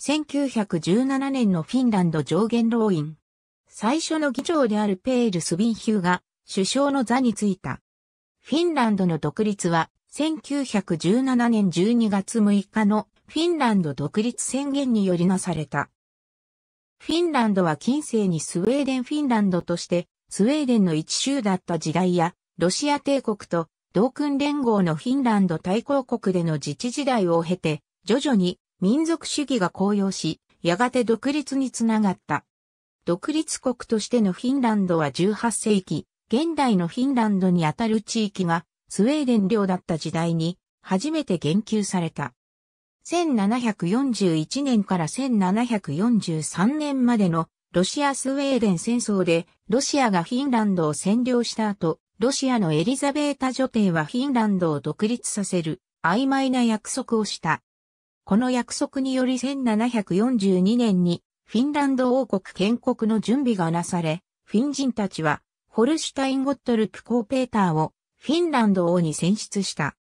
1917年のフィンランド上限老院。最初の議長であるペール・スビンヒューが首相の座に就いた。フィンランドの独立は1917年12月6日のフィンランド独立宣言によりなされた。フィンランドは近世にスウェーデン・フィンランドとしてスウェーデンの一州だった時代やロシア帝国と同訓連合のフィンランド対抗国での自治時代を経て徐々に民族主義が高揚し、やがて独立につながった。独立国としてのフィンランドは18世紀、現代のフィンランドにあたる地域がスウェーデン領だった時代に初めて言及された。1741年から1743年までのロシア・スウェーデン戦争でロシアがフィンランドを占領した後、ロシアのエリザベータ女帝はフィンランドを独立させる曖昧な約束をした。この約束により1742年にフィンランド王国建国の準備がなされ、フィン人たちはホルシュタインゴットルプ・コーペーターをフィンランド王に選出した。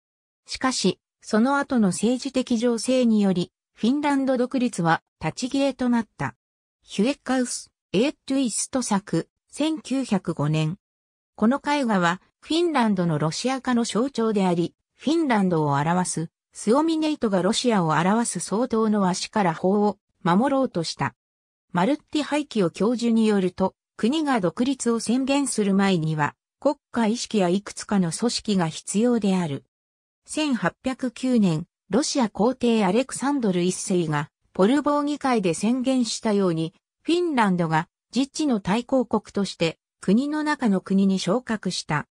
しかし、その後の政治的情勢により、フィンランド独立は立ち消えとなった。ヒュエッカウス・エイトゥイスト作、1905年。この絵画は、フィンランドのロシア化の象徴であり、フィンランドを表すスオミネイトがロシアを表す相当の足から法を守ろうとした。マルッティ廃棄を教授によると、国が独立を宣言する前には、国家意識やいくつかの組織が必要である。1809年、ロシア皇帝アレクサンドル一世が、ポルボー議会で宣言したように、フィンランドが実地の対抗国として、国の中の国に昇格した。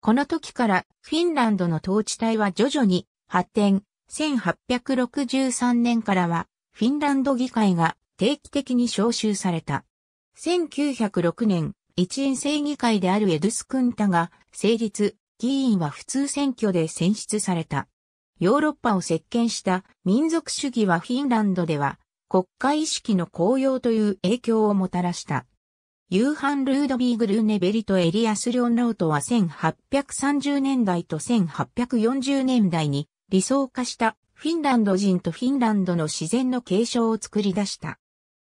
この時から、フィンランドの統治体は徐々に発展、1863年からは、フィンランド議会が定期的に招集された。1906年、一院制議会であるエドゥスクンタが成立、議員は普通選挙で選出された。ヨーロッパを席巻した民族主義はフィンランドでは国家意識の高揚という影響をもたらした。ユーハン・ルードビーグ・ルーネベリとエリアス・リョン・ラウトは1830年代と1840年代に理想化したフィンランド人とフィンランドの自然の継承を作り出した。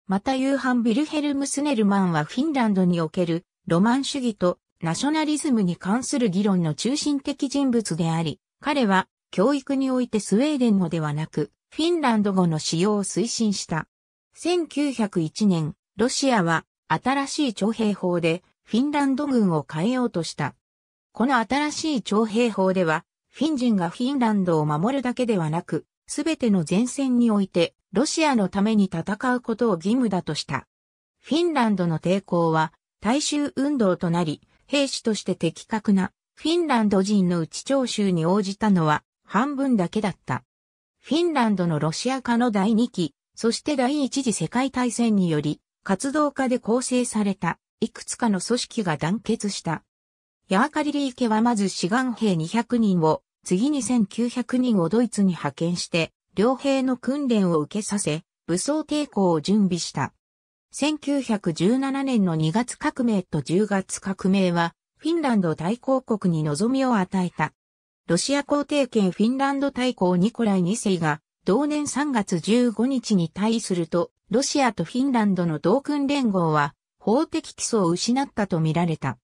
また夕飯ビルヘルム・スネルマンはフィンランドにおけるロマン主義とナショナリズムに関する議論の中心的人物であり、彼は教育においてスウェーデン語ではなくフィンランド語の使用を推進した。1901年、ロシアは新しい徴兵法でフィンランド軍を変えようとした。この新しい徴兵法では、フィン人がフィンランドを守るだけではなく、すべての前線において、ロシアのために戦うことを義務だとした。フィンランドの抵抗は、大衆運動となり、兵士として的確な、フィンランド人の内徴収に応じたのは、半分だけだった。フィンランドのロシア化の第2期、そして第一次世界大戦により、活動家で構成された、いくつかの組織が団結した、ヤーカリリー家はまず志願兵200人を、次に1900人をドイツに派遣して、両兵の訓練を受けさせ、武装抵抗を準備した。1917年の2月革命と10月革命は、フィンランド大公国に望みを与えた。ロシア皇帝権フィンランド大公ニコライ2世が、同年3月15日に退位すると、ロシアとフィンランドの同訓連合は、法的基礎を失ったとみられた。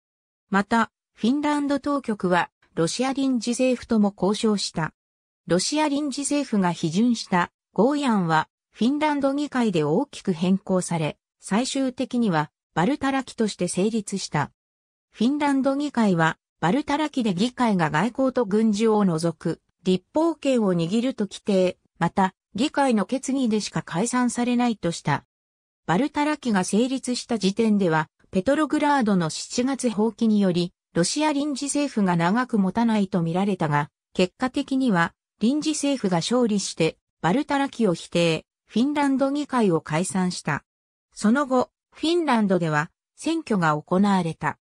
また、フィンランド当局はロシア臨時政府とも交渉した。ロシア臨時政府が批准した合意案はフィンランド議会で大きく変更され、最終的にはバルタラキとして成立した。フィンランド議会はバルタラキで議会が外交と軍事を除く立法権を握ると規定、また議会の決議でしか解散されないとした。バルタラキが成立した時点では、ペトログラードの7月放棄により、ロシア臨時政府が長く持たないと見られたが、結果的には臨時政府が勝利してバルタラキを否定、フィンランド議会を解散した。その後、フィンランドでは選挙が行われた。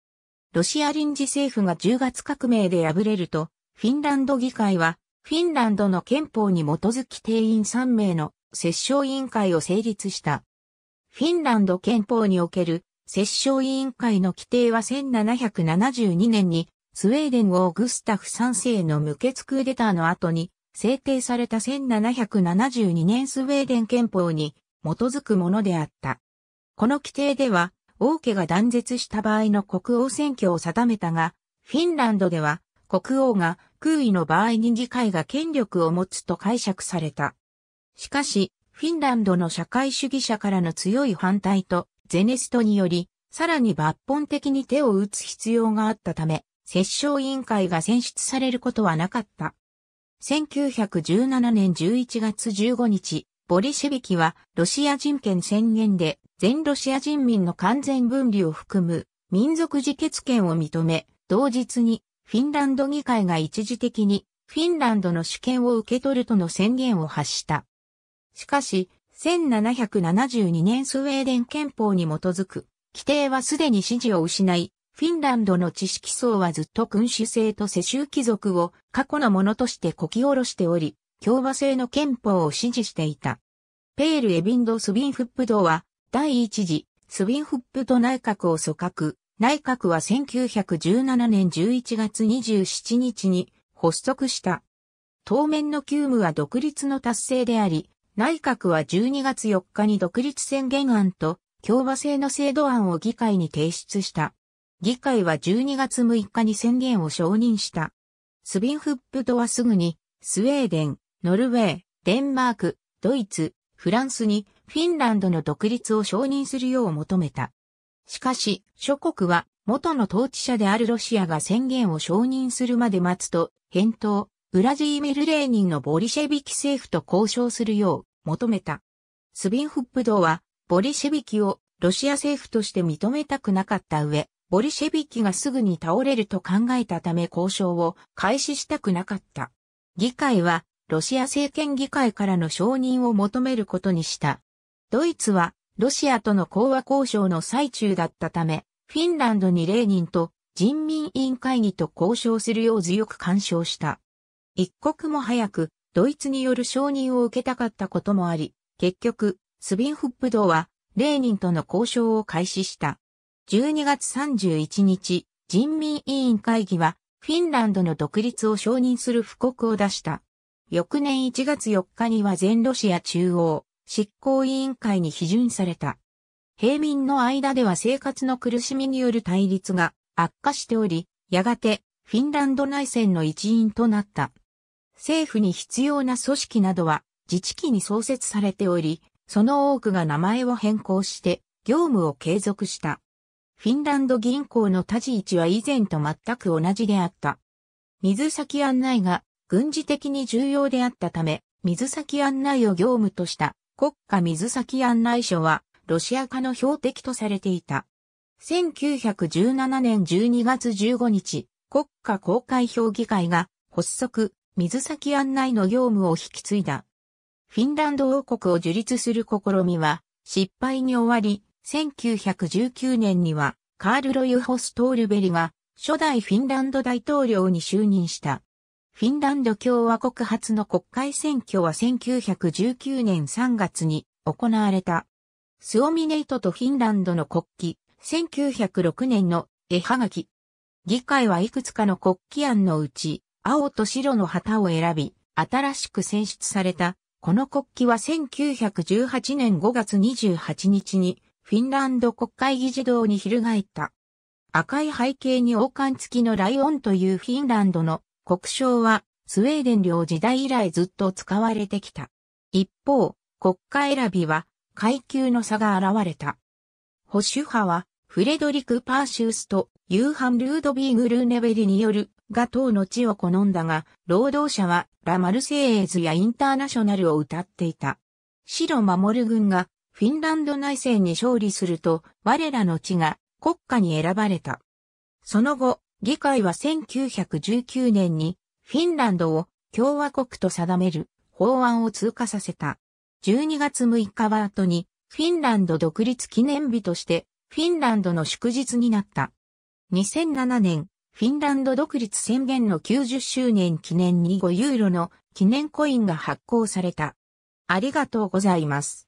ロシア臨時政府が10月革命で敗れると、フィンランド議会は、フィンランドの憲法に基づき定員3名の折衝委員会を成立した。フィンランド憲法における摂政委員会の規定は1772年にスウェーデン王グスタフ3世の無血クーデターの後に制定された1772年スウェーデン憲法に基づくものであった。この規定では王家が断絶した場合の国王選挙を定めたが、フィンランドでは国王が空位の場合に議会が権力を持つと解釈された。しかし、フィンランドの社会主義者からの強い反対と、ゼネストにより、さらに抜本的に手を打つ必要があったため、摂政委員会が選出されることはなかった。1917年11月15日、ボリシェビキはロシア人権宣言で全ロシア人民の完全分離を含む民族自決権を認め、同日にフィンランド議会が一時的にフィンランドの主権を受け取るとの宣言を発した。しかし、1772年スウェーデン憲法に基づく、規定はすでに支持を失い、フィンランドの知識層はずっと君主制と世襲貴族を過去のものとしてこき下ろしており、共和制の憲法を支持していた。ペール・エビンド・スビンフップドは、第一次、スビンフップド内閣を組閣。内閣は1917年11月27日に発足した。当面の急務は独立の達成であり、内閣は12月4日に独立宣言案と共和制の制度案を議会に提出した。議会は12月6日に宣言を承認した。スビンフップドはすぐに、スウェーデン、ノルウェー、デンマーク、ドイツ、フランスにフィンランドの独立を承認するよう求めた。しかし、諸国は元の統治者であるロシアが宣言を承認するまで待つと、返答、ウラジーミル・レーニンのボリシェビキ政府と交渉するよう求めた。スビンフップ堂は、ボリシェビキをロシア政府として認めたくなかった上、ボリシェビキがすぐに倒れると考えたため交渉を開始したくなかった。議会は、ロシア政権議会からの承認を求めることにした。ドイツは、ロシアとの講和交渉の最中だったため、フィンランドにレーニンと人民委員会議と交渉するよう強く干渉した。一刻も早くドイツによる承認を受けたかったこともあり、結局、スビンフップドは、レーニンとの交渉を開始した。12月31日、人民委員会議は、フィンランドの独立を承認する布告を出した。翌年1月4日には全ロシア中央執行委員会に批准された。平民の間では生活の苦しみによる対立が悪化しており、やがてフィンランド内戦の一員となった。政府に必要な組織などは自治機に創設されており、その多くが名前を変更して業務を継続した。フィンランド銀行の立ち位置は以前と全く同じであった。水先案内が軍事的に重要であったため、水先案内を業務とした国家水先案内所はロシア化の標的とされていた。1917年12月15日、国家公開評議会が発足、水先案内の業務を引き継いだ。フィンランド王国を樹立する試みは失敗に終わり、1919年にはカール・ロユホス・トールベリが初代フィンランド大統領に就任した。フィンランド共和国初の国会選挙は1919年3月に行われた。スオミネイトとフィンランドの国旗、1906年の絵はがき。議会はいくつかの国旗案のうち、青と白の旗を選び、新しく選出された、この国旗は1918年5月28日に、フィンランド国会議事堂に翻った。赤い背景に王冠付きのライオンというフィンランドの国章は、スウェーデン領時代以来ずっと使われてきた。一方、国家選びは階級の差が現れた。保守派はフレドリク・パーシウスとユーハン・ルードビーグ・ルーネベリによるが党の地を好んだが、労働者はラ・マルセイエーズやインターナショナルを歌っていた。白守軍がフィンランド内戦に勝利すると、我らの地が国家に選ばれた。その後、議会は1919年にフィンランドを共和国と定める法案を通過させた。12月6日は後にフィンランド独立記念日としてフィンランドの祝日になった。2007年、フィンランド独立宣言の90周年記念に5ユーロの記念コインが発行された。ありがとうございます。